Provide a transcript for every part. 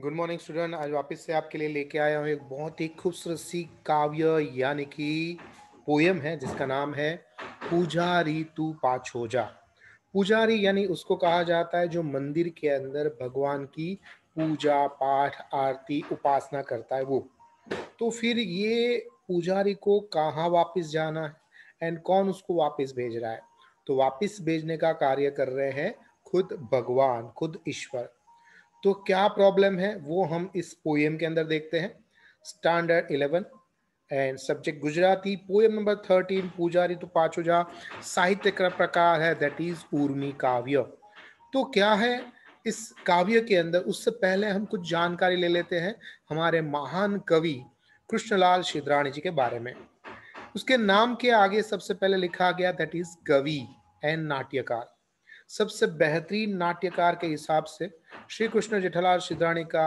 good morning student आज वापस से आपके लिए लेके आया हूँ एक बहुत ही खूबसूरत सी काव्य यानी कि पोयम है जिसका नाम है पूजारी तू पाछ हो जा यानी उसको कहा जाता है जो मंदिर के अंदर भगवान की पूजा पाठ आरती उपासना करता है वो तो फिर ये पुजारी को कहाँ वापस जाना है एंड कौन उसको वापस भेज रहा है तो वापस भेजने का कार्य कर रहे हैं खुद भगवान खुद ईश्वर तो क्या प्रॉब्लम है वो हम इस पोएम के अंदर देखते हैं standard eleven and subject Gujarati poem number thirteen पूजा ऋतु पाचुजा साहित्य का प्रकार है दैट इज उर्मी काव्य तो क्या है इस काव्य के अंदर उससे पहले हम कुछ जानकारी ले लेते हैं हमारे महान कवि कृष्णलाल शिद्राणी जी के बारे में उसके नाम के आगे सबसे पहले लिखा गया दैट इज कवि एंड नाट्यकार सबसे बेहतरीन नाट्यकार के हिसाब से श्री कृष्ण जेठालाल सिद्धाणी का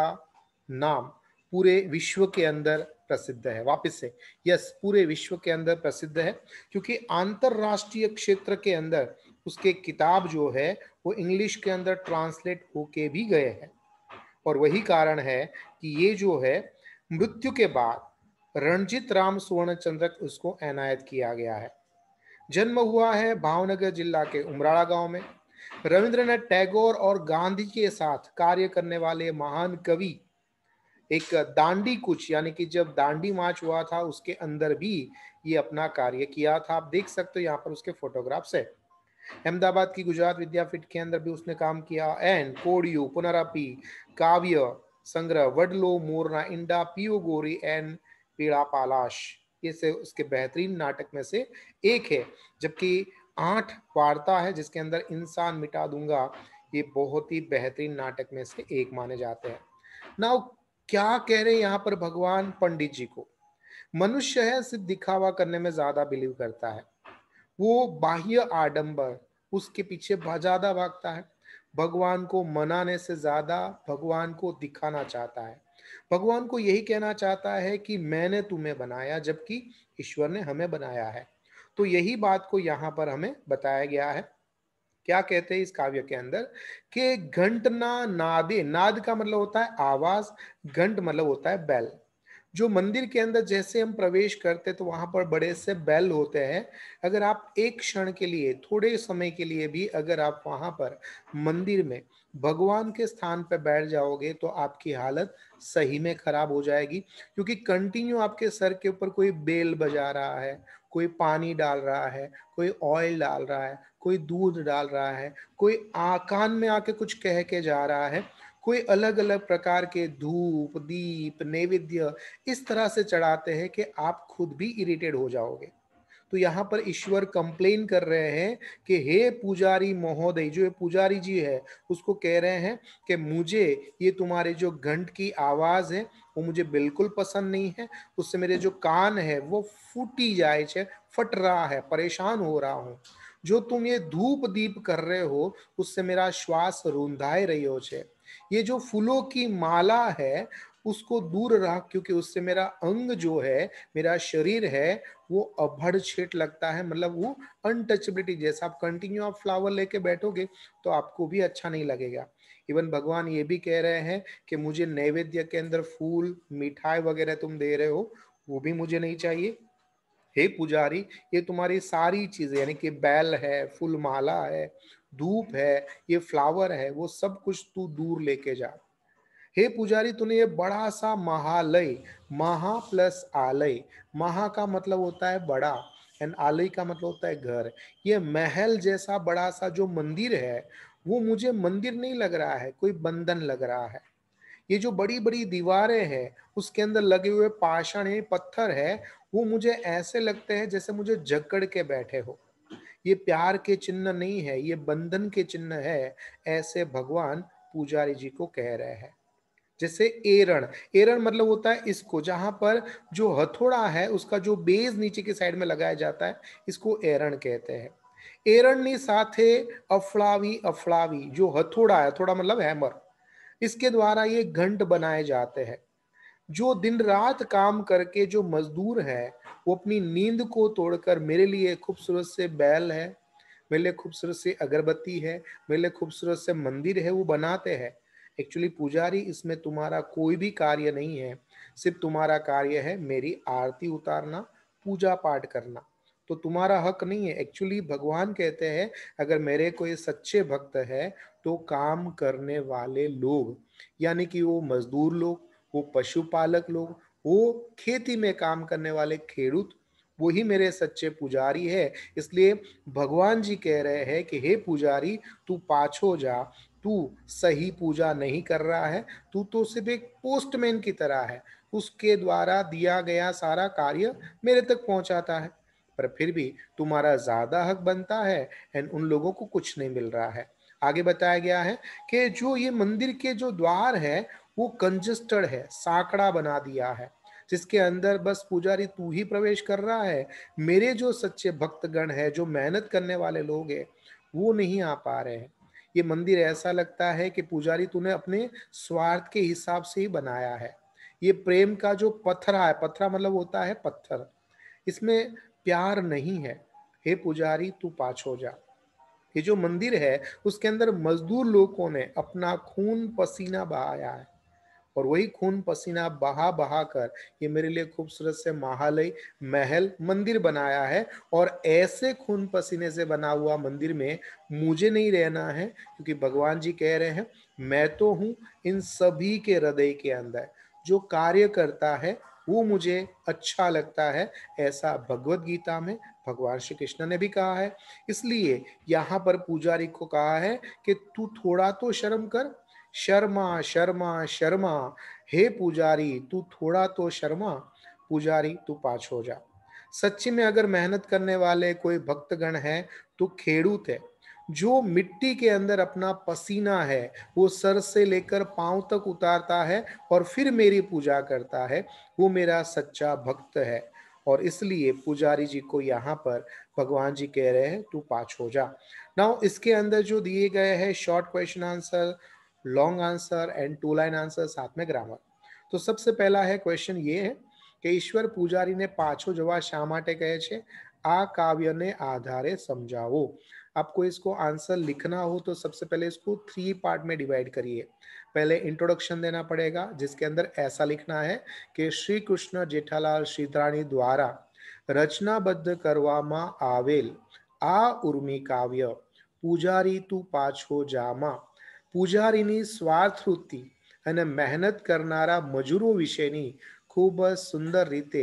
नाम पूरे विश्व के अंदर प्रसिद्ध है वापस से यस पूरे विश्व के अंदर प्रसिद्ध है क्योंकि अंतरराष्ट्रीय क्षेत्र के अंदर उसके किताब जो है वो इंग्लिश के अंदर ट्रांसलेट होके भी गए हैं और वही कारण है कि ये जो है मृत्यु के बाद रणजीत राम सुवर्ण चंद्रक उसको एनायत किया गया है जन्म हुआ है भावनगर जिला के उमराड़ा गांव में रविंद्रनाथ टैगोर और गांधी के साथ कार्य करने वाले महान कवि एक दांडी कुछ यानी कि जब दांडी मार्च हुआ था उसके अंदर भी ये अपना कार्य किया था आप देख सकते हो यहाँ पर उसके फोटोग्राफ्स है अहमदाबाद की गुजरात विद्यापीठ के अंदर भी उसने काम किया एंड कोडियो पुनरापी काव्य संग्रह वडलो मोरना इंडा पियो गोरी एंड पीड़ा पालाश ये से उसके बेहतरीन नाटक में से एक है जबकि आठ वार्ता है जिसके अंदर इंसान मिटा दूंगा ये बहुत ही बेहतरीन नाटक में से एक माने जाते हैं ना क्या कह रहे हैं यहाँ पर भगवान पंडित जी को मनुष्य है सिर्फ दिखावा करने में ज्यादा बिलीव करता है वो बाह्य आडंबर उसके पीछे ज्यादा भागता है भगवान को मनाने से ज्यादा भगवान को दिखाना चाहता है भगवान को यही कहना चाहता है कि मैंने तुम्हें बनाया जबकि ईश्वर ने हमें बनाया है तो यही बात को यहां पर हमें बताया गया है क्या कहते हैं इस काव्य के अंदर कि घंटना नादे नाद का मतलब होता है आवाज घंट मतलब होता है बैल जो मंदिर के अंदर जैसे हम प्रवेश करते तो वहां पर बड़े से बैल होते हैं अगर आप एक क्षण के लिए थोड़े समय के लिए भी अगर आप वहां पर मंदिर में भगवान के स्थान पर बैठ जाओगे तो आपकी हालत सही में खराब हो जाएगी क्योंकि कंटिन्यू आपके सर के ऊपर कोई बेल बजा रहा है कोई पानी डाल रहा है कोई ऑयल डाल रहा है कोई दूध डाल रहा है कोई आ, कान में आके कुछ कह के जा रहा है कोई अलग अलग प्रकार के धूप दीप नैवेद्य इस तरह से चढ़ाते हैं कि आप खुद भी इरिटेट हो जाओगे तो यहाँ पर ईश्वर कंप्लेन कर रहे हैं कि हे पुजारी महोदय जो पुजारी जी है उसको कह रहे हैं कि मुझे ये तुम्हारे जो घंट की आवाज़ है वो मुझे बिल्कुल पसंद नहीं है उससे मेरे जो कान है वो फूटी जाए छे फट रहा है परेशान हो रहा हूँ जो तुम ये धूप दीप कर रहे हो उससे मेरा श्वास रूंधाए रही हो छे ये जो फूलों की माला है उसको दूर रख क्योंकि उससे मेरा अंग जो है मेरा शरीर है वो अभड़ छेट लगता है मतलब वो अनटचबिलिटी जैसा आप कंटिन्यू आप फ्लावर लेके बैठोगे तो आपको भी अच्छा नहीं लगेगा इवन भगवान ये भी कह रहे हैं कि मुझे नैवेद्य के अंदर फूल मिठाई वगैरह तुम दे रहे हो वो भी मुझे नहीं चाहिए हे पुजारी ये तुम्हारी सारी चीजें यानी कि बैल है फुल माला है धूप है ये फ्लावर है वो सब कुछ तू दूर लेके जा हे पुजारी तूने ये बड़ा सा महालय महा प्लस आलय महा का मतलब होता है बड़ा एंड आलय का मतलब होता है घर ये महल जैसा बड़ा सा जो मंदिर है वो मुझे मंदिर नहीं लग रहा है कोई बंधन लग रहा है ये जो बड़ी बड़ी दीवारें हैं उसके अंदर लगे हुए पाषाण है पत्थर है वो मुझे ऐसे लगते हैं जैसे मुझे जकड़ के बैठे हो ये प्यार के चिन्ह नहीं है ये बंधन के चिन्ह है ऐसे भगवान पुजारी जी को कह रहे हैं जैसे एरण एरण मतलब होता है इसको जहां पर जो हथौड़ा है उसका जो बेस नीचे के साइड में लगाया जाता है इसको एरण कहते हैं एरण ने साथे अफलावी अफड़ावी जो हथौड़ा है थोड़ा मतलब हैमर इसके द्वारा ये घंट बनाए जाते हैं जो दिन रात काम करके जो मजदूर है वो अपनी नींद को तोड़कर मेरे लिए खूबसूरत से बैल है मेरे लिए खूबसूरत से अगरबत्ती है मेरे लिए खूबसूरत से मंदिर है वो बनाते हैं एक्चुअली पुजारी इसमें तुम्हारा कोई भी कार्य नहीं है सिर्फ तुम्हारा कार्य है मेरी आरती उतारना पूजा पाठ करना तो तुम्हारा हक नहीं है एक्चुअली भगवान कहते हैं अगर मेरे कोई सच्चे भक्त है तो काम करने वाले लोग यानी कि वो मजदूर लोग वो पशुपालक लोग वो खेती में काम करने वाले खेडूत वही मेरे सच्चे पुजारी है इसलिए भगवान जी कह रहे हैं कि हे पुजारी तू पाछो जा तू सही पूजा नहीं कर रहा है तू तो सिर्फ एक पोस्टमैन की तरह है उसके द्वारा दिया गया सारा कार्य मेरे तक पहुंचाता है पर फिर भी तुम्हारा ज्यादा हक बनता है एंड उन लोगों को कुछ नहीं मिल रहा है आगे बताया गया है कि जो ये मंदिर के जो द्वार है वो कंजस्टेड है साकड़ा बना दिया है जिसके अंदर बस पुजारी तू ही प्रवेश कर रहा है मेरे जो सच्चे भक्तगण है जो मेहनत करने वाले लोग हैं वो नहीं आ पा रहे हैं ये मंदिर ऐसा लगता है कि पुजारी तूने अपने स्वार्थ के हिसाब से ही बनाया है ये प्रेम का जो पत्थरा है पत्थरा मतलब होता है पत्थर इसमें प्यार नहीं है हे पुजारी तू पाछ हो जा ये जो मंदिर है उसके अंदर मजदूर लोगों ने अपना खून पसीना बहाया है और वही खून पसीना बहा बहा कर ये मेरे लिए खूबसूरत से महालय महल मंदिर बनाया है और ऐसे खून पसीने से बना हुआ मंदिर में मुझे नहीं रहना है क्योंकि भगवान जी कह रहे हैं मैं तो हूँ इन सभी के हृदय के अंदर जो कार्य करता है वो मुझे अच्छा लगता है ऐसा भगवत गीता में भगवान श्री कृष्ण ने भी कहा है इसलिए यहाँ पर पुजारी को कहा है कि तू थोड़ा तो शर्म कर शर्मा शर्मा शर्मा हे पुजारी तू थोड़ा तो शर्मा पुजारी तू पाच हो जा सच्ची में अगर मेहनत करने वाले कोई भक्तगण है तो खेड़ूत है जो मिट्टी के अंदर अपना पसीना है वो सर से लेकर पांव तक उतारता है और फिर मेरी पूजा करता है वो मेरा सच्चा भक्त है और इसलिए पुजारी जी को यहाँ पर भगवान जी कह रहे हैं तू पाच हो जा नाउ इसके अंदर जो दिए गए हैं short question answer long answer and two line answer साथ में ग्रामर तो सबसे पहला है क्वेश्चन ये है कि ईश्वर पुजारी ने पाछो जवाब शाटे कहे आ काव्य ने आधारे समझाओ आपको इसको आंसर लिखना हो तो सबसे पहले इसको थ्री पार्ट में डिवाइड करिए पहले इंट्रोडक्शन देना पड़ेगा जिसके अंदर ऐसा लिखना है कि श्री कृष्ण जेठालाल श्रीधराणी द्वारा रचनाबद्ध कर आ उर्मी काव्य पुजारी तू पाछो जामा પૂજારીની સ્વાર્થ વૃત્તિ અને મહેનત કરનારા મજૂરો વિશેની ખૂબ સુંદર રીતે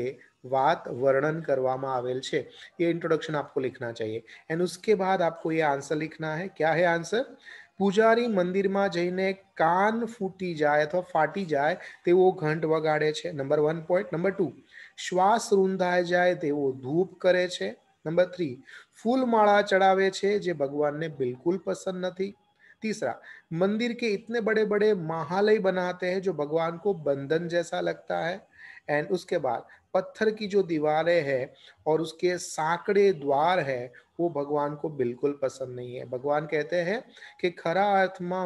વાત વર્ણન કરવામાં આવેલ છે એ ઇન્ટ્રોડક્શન આપકો લખના જોઈએ એન ઉસકે બાદ આપકો એ આન્સર લખના હૈ ક્યા હૈ આન્સર પૂજારી મંદિર માં જઈને કાન ફૂટી જાય અથવા ફાટી જાય તે વો ઘંટ વગાડે છે નંબર 1 પોઈન્ટ નંબર 2 શ્વાસ રુંધા જાય તે વો ધૂપ કરે છે નંબર 3 ફૂલ માળા ચડાવે છે જે ભગવાનને બિલકુલ પસંદ નથી तीसरा मंदिर के इतने बड़े बड़े महालय बनाते हैं जो भगवान को बंधन जैसा लगता है एंड उसके बाद पत्थर की जो दीवारें हैं और उसके सांकड़े द्वार है वो भगवान को बिल्कुल पसंद नहीं है भगवान कहते हैं कि ખરા અર્થમાં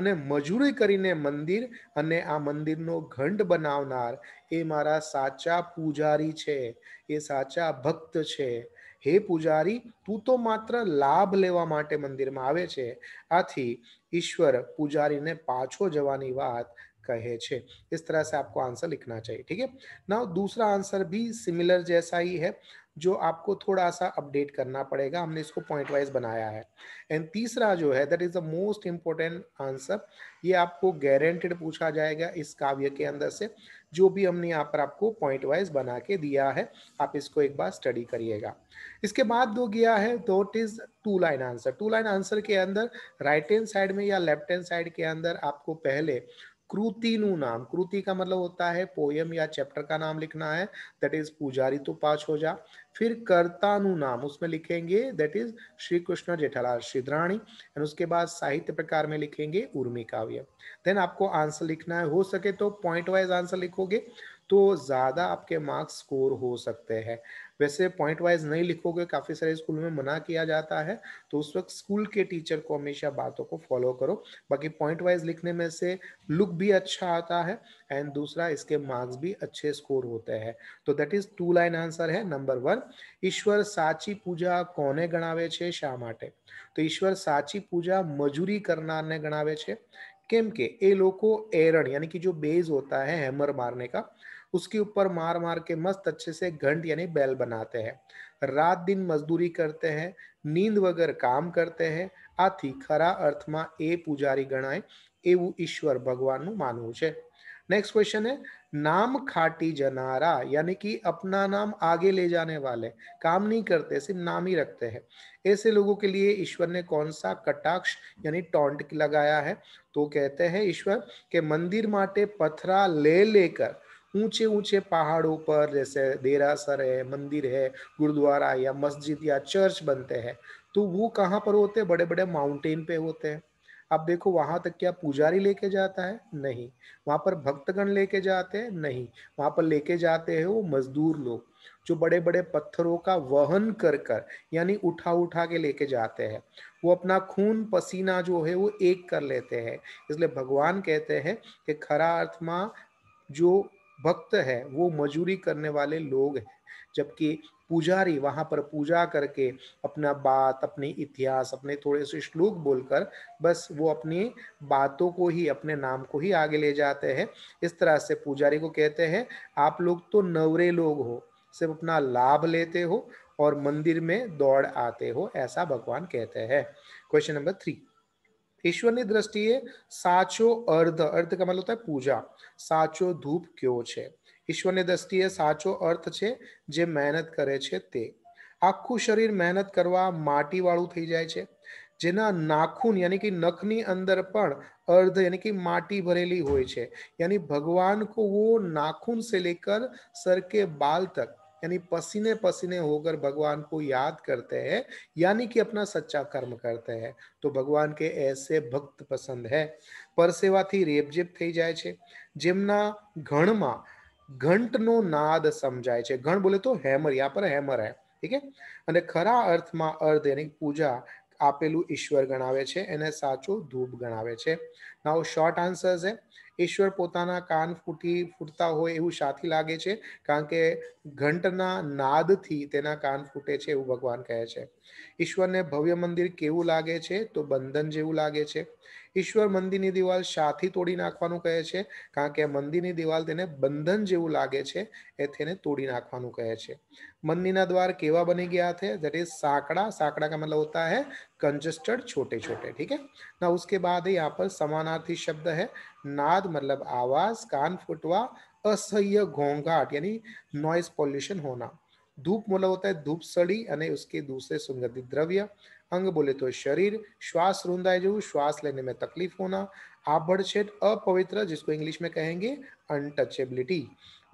अने मजूरी कर मंदिर अने आ मंदिर नो घंट बनावनार એ मारा साचा પૂજારી छे ये साचा भक्त छे पुजारी तू तो मात्र लाभ लेवा माटे मंदिर में आवे छे आथी ईश्वर पुजारी ने पाछो जवानी बात कहे छे इस तरह से आपको आंसर लिखना चाहिए ठीक है ना दूसरा आंसर भी सिमिलर जैसा ही है जो आपको थोड़ा सा अपडेट करना पड़ेगा हमने इसको पॉइंट वाइज बनाया है एंड तीसरा जो है that is the most important answer ये आपको गारंटेड पूछा जाएगा इस काव्य के अंदर से जो भी हमने यहाँ पर आपको पॉइंट वाइज बना के दिया है आप इसको एक बार स्टडी करिएगा इसके बाद दो गया है that is two line answer two line answer के अंदर राइट हैंड साइड में या लेफ्ट हैंड साइड के अंदर आपको पहले क्रूतिनु नाम कृति का मतलब होता है पोयम या चैप्टर का नाम लिखना है दैट इज पुजारी तो पाच हो जा फिर कर्तानु नाम उसमें लिखेंगे that is Shri Krishna Jethalal Sidrani and उसके बाद साहित्य प्रकार में लिखेंगे उर्मी काव्य देन आपको आंसर लिखना है हो सके तो पॉइंट वाइज आंसर लिखोगे तो ज्यादा आपके मार्क्स स्कोर हो सकते हैं वैसे पॉइंट वाइज नहीं लिखोगे काफ़ी सारे स्कूल में मना किया जाता है तो उस वक्त स्कूल के टीचर को हमेशा बातों को फॉलो करो बाकी पॉइंट वाइज लिखने में से लुक भी अच्छा आता है एंड दूसरा इसके मार्क्स भी अच्छे स्कोर होते हैं तो that is two line answer है नंबर वन ઈश्વર સાચી પૂજા કોને ગણાવે છે શા માટે તો ઈશ્વર સાચી પૂજા મજૂરી કરનારને गणावे छे केम के ए लोको एरण यानी कि जो बेज होता है हैमर मारने का उसके ऊपर मार मार के मस्त अच्छे से घंट यानी बैल बनाते हैं रात दिन मजदूरी करते हैं नींद वगैरह काम करते हैं आती खरा ખરા અર્થમાં એ પૂજારી ગણાય એવું ઈશ્વર ભગવાનનું मानव है नेक्स्ट क्वेश्चन है नाम खाटी जनारा यानी कि अपना नाम आगे ले जाने वाले काम नहीं करते सिर्फ नाम ही रखते हैं ऐसे लोगों के लिए ईश्वर ने कौन सा कटाक्ष यानी टॉन्ट लगाया है तो कहते हैं ईश्वर के मंदिर माटे पथरा ले लेकर ऊंचे ऊंचे पहाड़ों पर जैसे देरासर है मंदिर है गुरुद्वारा या मस्जिद या चर्च बनते हैं तो वो कहाँ पर होते हैं बड़े बड़े माउंटेन पे होते हैं अब देखो वहां तक क्या पुजारी लेके जाता है नहीं वहां पर भक्तगण लेके जाते हैं नहीं वहां पर लेके जाते हैं वो मजदूर लोग जो बड़े बड़े पत्थरों का वहन कर कर यानी उठा उठा के लेके जाते हैं वो अपना खून पसीना जो है वो एक कर लेते हैं इसलिए भगवान कहते हैं कि खरा अर्थमा जो भक्त है वो मजूरी करने वाले लोग हैं जबकि पुजारी वहाँ पर पूजा करके अपना बात अपने इतिहास अपने थोड़े से श्लोक बोलकर बस वो अपनी बातों को ही अपने नाम को ही आगे ले जाते हैं इस तरह से पुजारी को कहते हैं आप लोग तो नवरे लोग हो सिर्फ अपना लाभ लेते हो और मंदिर में दौड़ आते हो ऐसा भगवान कहते हैं क्वेश्चन नंबर थ्री ईश्वर की दृष्टि साचो अर्ध अर्ध का मतलब होता है पूजा साचो धूप क्यों छे ईश्वर ने दृष्टि साचो अर्थ छे जे मेहनत करे छे ते आखू शरीर मेहनत करवा माटी वालू थी जाए छे जेना नाखून यानी कि नखनी अंदर पण अर्ध यानी कि माटी भरेली होय छे यानी भगवान को वो नाखून से लेकर सर के बाल तक यानी पसीने पसीने होकर भगवान को याद करते हैं यानी कि अपना सच्चा कर्म करते हैं तो भगवान के ऐसे भक्त पसंद है पर सेवा थी रेपजेप थी जाए जिमना घण मा घंट नो नाद समझाए घण बोले तो हैमर यहाँ पर हेमर है ठीक है खरा अर्थ में अर्ध यानी पूजा આપેલું ઈશ્વર ગણાવે છે એને સાચું ધૂપ ગણાવે છે નાવ શોર્ટ આન્સર છે ઈશ્વર પોતાના કાન ફૂટી ફૂટતા હોય એવું સાથી લાગે છે કારણ કે ઘંટના નાદથી તેના કાન ફૂટે છે એવું ભગવાન કહે છે ઈશ્વરને ભવ્ય મંદિર કેવું લાગે છે તો બંધન જેવું લાગે છે ईश्वर मंदिर दीवाल શાથી तोड़ी नाखवा कहे कारण के मंदिर दीवाल बंधन તેને બંધન જેવું લાગે છે એ તેને તોડી નાખવાનું કહે છે મંદિરના थे दट इज साकड़ा साकड़ा का मतलब होता है कंजस्टर्ड छोटे छोटे ठीक है ना उसके बाद यहाँ पर समानार्थी शब्द है नाद मतलब आवाज कान फुटवा असह्य घोंघाट यानी नॉइस पॉल्यूशन होना धूप मतलब होता है धूप सड़ी और उसके दूसरे सुगंधित द्रव्य अंग बोले तो शरीर श्वास रुंधाए जो श्वास लेने में तकलीफ होना आभड़छेद अपवित्र जिसको इंग्लिश में कहेंगे अनटचेबिलिटी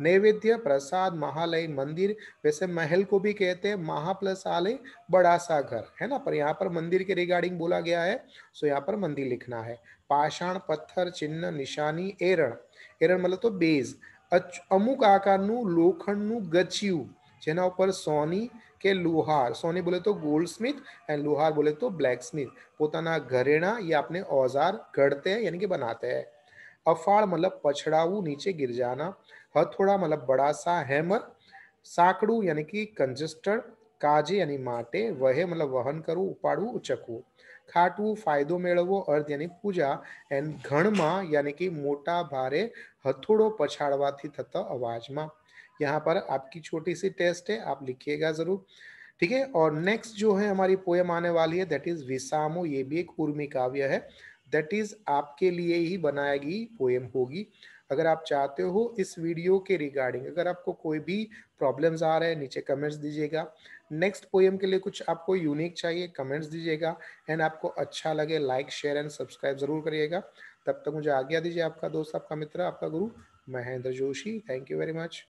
नैवेद्य प्रसाद महालय मंदिर वैसे महल को भी कहते हैं महा प्लस आलय बड़ा सा घर है ना पर यहाँ पर मंदिर के रिगार्डिंग बोला गया है सो यहाँ पर मंदिर लिखना है पाषाण पत्थर चिन्ह निशानी एरण एरण मतलब तो बेज अमुक आकार नु लोखंड नु ગચ્યું जेना ऊपर सोनी के लुहार सोनी बोले तो गोल्ड स्मिथ एंड लुहार बोले तो ब्लैक स्मिथ पोता घरेणा ये अपने औजार गढ़ते हैं यानी कि बनाते हैं अफाड़ मतलब पछड़ाऊ नीचे गिर जाना हथोड़ा मतलब बड़ा सा हैमर साकड़ू यानी कि कंजस्टर काजे यानी माटे वह मतलब वहन करू उपाड़ू उचकू खाटव फायदो मेलवो अर्ध यानी पूजा एंड घणमा यानी कि मोटा भारे हथोड़ो पछाड़वा थत अवाज में यहाँ पर आपकी छोटी सी टेस्ट है आप लिखिएगा ज़रूर ठीक है और नेक्स्ट जो है हमारी पोएम आने वाली है दैट इज़ विसामो ये भी एक उर्मी काव्य है दैट इज़ आपके लिए ही बनाएगी पोएम होगी अगर आप चाहते हो इस वीडियो के रिगार्डिंग अगर आपको कोई भी प्रॉब्लम्स आ रहे हैं नीचे कमेंट्स दीजिएगा नेक्स्ट पोएम के लिए कुछ आपको यूनिक चाहिए कमेंट्स दीजिएगा एंड आपको अच्छा लगे लाइक शेयर एंड सब्सक्राइब जरूर करिएगा तब तक मुझे आज्ञा दीजिए आपका दोस्त आपका मित्र आपका गुरु Mahendra Joshi thank you very much